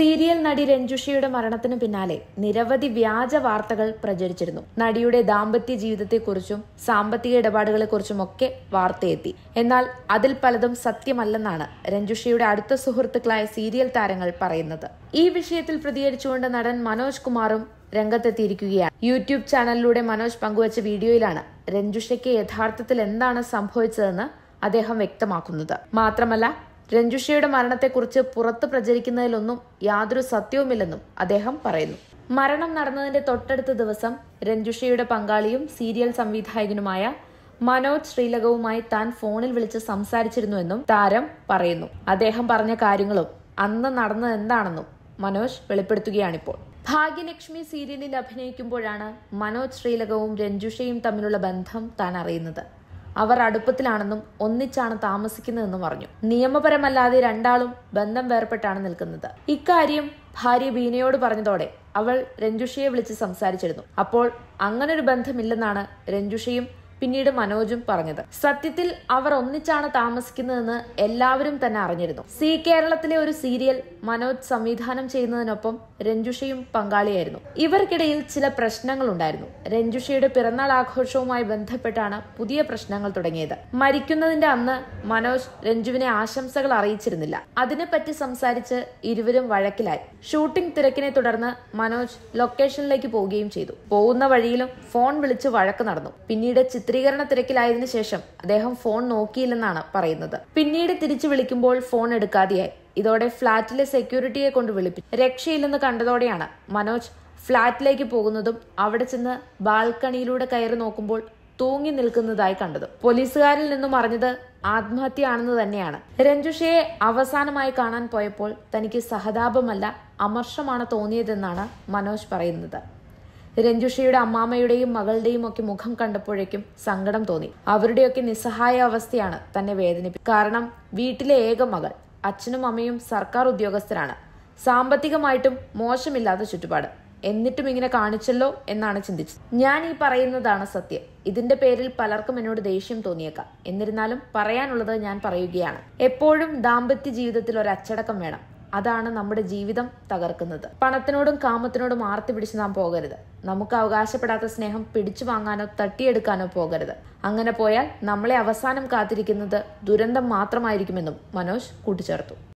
serial നടി രഞ്ജുഷയുടെ മരണത്തിന് പിന്നാലെ നിരവധി വ്യാജ വാർത്തകൾ പ്രചരിച്ചിരുന്നു നടിയുടെ ദാമ്പത്യ ജീവിതത്തെക്കുറിച്ചും സാമ്പത്തിക ഇടപാടുകളെക്കുറിച്ചും ഒക്കെ വാർത്തയെത്തി എന്നാൽ അതിൽ പലതും സത്യമല്ലെന്നാണ് രഞ്ജുഷയുടെ അടുത്ത സുഹൃത്തുക്കളായ സീരിയൽ താരങ്ങൾ പറയുന്നത് ഈ വിഷയത്തിൽ പ്രതികരിച്ചുകൊണ്ട് നടൻ മനോജ് കുമാറും രംഗത്തെത്തിയിരിക്കുകയാണ് യൂട്യൂബ് ചാനലിലൂടെ മനോജ് പങ്കുവച്ച വീഡിയോയിലാണ് രഞ്ജുഷയ്ക്ക് യഥാർത്ഥത്തിൽ എന്താണ് സംഭവിച്ചതെന്ന് അദ്ദേഹം വ്യക്തമാക്കുന്നത് മാത്രമല്ല രഞ്ജുഷയുടെ മരണത്തെക്കുറിച്ച് പുറത്ത് പ്രചരിക്കുന്നതിലൊന്നും യാതൊരു സത്യവുമില്ലെന്നും അദ്ദേഹം പറയുന്നു മരണം നടന്നതിന്റെ തൊട്ടടുത്ത ദിവസം രഞ്ജുഷയുടെ പങ്കാളിയും സീരിയൽ സംവിധായകനുമായ മനോജ് ശ്രീലകവുമായി താൻ ഫോണിൽ വിളിച്ച് സംസാരിച്ചിരുന്നുവെന്നും താരം പറയുന്നു അദ്ദേഹം പറഞ്ഞ കാര്യങ്ങളും അന്ന് നടന്നതെന്താണെന്നും മനോജ് വെളിപ്പെടുത്തുകയാണിപ്പോൾ ഭാഗ്യലക്ഷ്മി സീരിയലിൽ അഭിനയിക്കുമ്പോഴാണ് മനോജ് ശ്രീലകവും രഞ്ജുഷയും തമ്മിലുള്ള ബന്ധം താൻ അറിയുന്നത് അവർ അടുപ്പത്തിലാണെന്നും ഒന്നിച്ചാണ് താമസിക്കുന്നതെന്നും പറഞ്ഞു നിയമപരമല്ലാതെ രണ്ടാളും ബന്ധം വേർപെട്ടാണ് നിൽക്കുന്നത് ഇക്കാര്യം ഭാര്യ ബീനയോട് പറഞ്ഞതോടെ അവൾ രഞ്ജുഷയെ വിളിച്ച് സംസാരിച്ചിരുന്നു അപ്പോൾ അങ്ങനൊരു ബന്ധമില്ലെന്നാണ് രഞ്ജുഷയും പിന്നീട് മനോജും പറഞ്ഞത് സത്യത്തിൽ അവർ ഒന്നിച്ചാണ് താമസിക്കുന്നതെന്ന് എല്ലാവരും തന്നെ അറിഞ്ഞിരുന്നു സി കേരളത്തിലെ ഒരു സീരിയൽ മനോജ് സംവിധാനം ചെയ്യുന്നതിനൊപ്പം രഞ്ജുഷയും പങ്കാളിയായിരുന്നു ഇവർക്കിടയിൽ ചില പ്രശ്നങ്ങൾ ഉണ്ടായിരുന്നു രഞ്ജുഷയുടെ പിറന്നാൾ ആഘോഷവുമായി ബന്ധപ്പെട്ടാണ് പുതിയ പ്രശ്നങ്ങൾ തുടങ്ങിയത് മരിക്കുന്നതിന്റെ അന്ന് മനോജ് രഞ്ജുവിനെ ആശംസകൾ അറിയിച്ചിരുന്നില്ല അതിനെപ്പറ്റി സംസാരിച്ച് ഇരുവരും വഴക്കിലായി ഷൂട്ടിംഗ് തിരക്കിനെ തുടർന്ന് മനോജ് ലൊക്കേഷനിലേക്ക് പോവുകയും ചെയ്തു പോകുന്ന വഴിയിലും ഫോൺ വിളിച്ച് വഴക്ക് നടന്നു പിന്നീട് ചിത്ര ചിത്രീകരണ തിരക്കിലായതിനു ശേഷം അദ്ദേഹം ഫോൺ നോക്കിയില്ലെന്നാണ് പറയുന്നത് പിന്നീട് തിരിച്ചു വിളിക്കുമ്പോൾ ഫോൺ എടുക്കാതെയായി ഇതോടെ ഫ്ളാറ്റിലെ സെക്യൂരിറ്റിയെ കൊണ്ട് വിളിപ്പിച്ചു രക്ഷയില്ലെന്ന് കണ്ടതോടെയാണ് മനോജ് ഫ്ളാറ്റിലേക്ക് പോകുന്നതും അവിടെ ചെന്ന് ബാൽക്കണിയിലൂടെ കയറി നോക്കുമ്പോൾ തൂങ്ങി നിൽക്കുന്നതായി കണ്ടത് പോലീസുകാരിൽ നിന്നും അറിഞ്ഞത് ആത്മഹത്യയാണെന്ന് തന്നെയാണ് രഞ്ജുഷയെ അവസാനമായി കാണാൻ പോയപ്പോൾ തനിക്ക് സഹതാപമല്ല അമർഷമാണ് തോന്നിയതെന്നാണ് മനോജ് പറയുന്നത് രഞ്ജുഷയുടെ അമ്മാമ്മയുടെയും മകളുടെയും ഒക്കെ മുഖം കണ്ടപ്പോഴേക്കും സങ്കടം തോന്നി അവരുടെയൊക്കെ നിസ്സഹായ അവസ്ഥയാണ് തന്നെ വേദനിപ്പി കാരണം വീട്ടിലെ ഏക മകൾ അച്ഛനും അമ്മയും സർക്കാർ ഉദ്യോഗസ്ഥരാണ് സാമ്പത്തികമായിട്ടും മോശമില്ലാത്ത ചുറ്റുപാട് എന്നിട്ടും ഇങ്ങനെ കാണിച്ചല്ലോ എന്നാണ് ചിന്തിച്ചത് ഞാൻ ഈ പറയുന്നതാണ് സത്യം ഇതിന്റെ പേരിൽ പലർക്കും എന്നോട് ദേഷ്യം തോന്നിയേക്കാം എന്നിരുന്നാലും പറയാനുള്ളത് ഞാൻ പറയുകയാണ് എപ്പോഴും ദാമ്പത്യ ജീവിതത്തിൽ ഒരു അച്ചടക്കം വേണം അതാണ് നമ്മുടെ ജീവിതം തകർക്കുന്നത് പണത്തിനോടും കാമത്തിനോടും ആർത്തി പിടിച്ച് നാം പോകരുത് നമുക്ക് അവകാശപ്പെടാത്ത സ്നേഹം പിടിച്ചു വാങ്ങാനോ തട്ടിയെടുക്കാനോ പോകരുത് അങ്ങനെ പോയാൽ നമ്മളെ അവസാനം കാത്തിരിക്കുന്നത് ദുരന്തം മാത്രമായിരിക്കുമെന്നും മനോജ് കൂട്ടിച്ചേർത്തു